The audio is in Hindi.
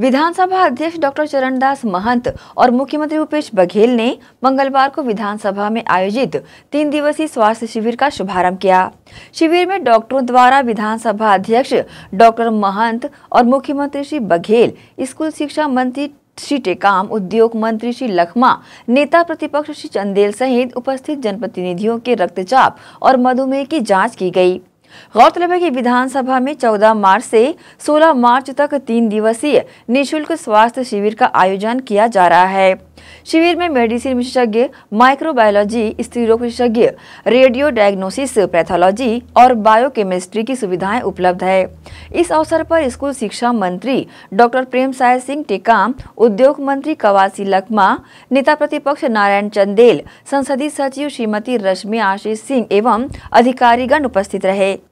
विधानसभा अध्यक्ष डॉक्टर चरणदास महंत और मुख्यमंत्री भूपेश बघेल ने मंगलवार को विधानसभा में आयोजित तीन दिवसीय स्वास्थ्य शिविर का शुभारंभ किया शिविर में डॉक्टरों द्वारा विधानसभा अध्यक्ष डॉक्टर महंत और मुख्यमंत्री श्री बघेल स्कूल शिक्षा मंत्री श्री टेकाम उद्योग मंत्री श्री लखमा नेता प्रतिपक्ष श्री चंदेल सहित उपस्थित जनप्रतिनिधियों के रक्तचाप और मधुमेह की जाँच की गयी गौरतलब है कि विधानसभा में 14 मार्च से 16 मार्च तक तीन दिवसीय निशुल्क स्वास्थ्य शिविर का आयोजन किया जा रहा है शिविर में मेडिसिन विशेषज्ञ माइक्रोबायोलॉजी स्त्री रोग विशेषज्ञ रेडियो डायग्नोसिस पैथोलॉजी और बायोकेमिस्ट्री की सुविधाएं उपलब्ध है इस अवसर पर स्कूल शिक्षा मंत्री डॉक्टर प्रेम साय सिंह टेकाम उद्योग मंत्री कवासी लखमा नेता प्रतिपक्ष नारायण चंदेल संसदीय सचिव श्रीमती रश्मि आशीष सिंह एवं अधिकारीगण उपस्थित रहे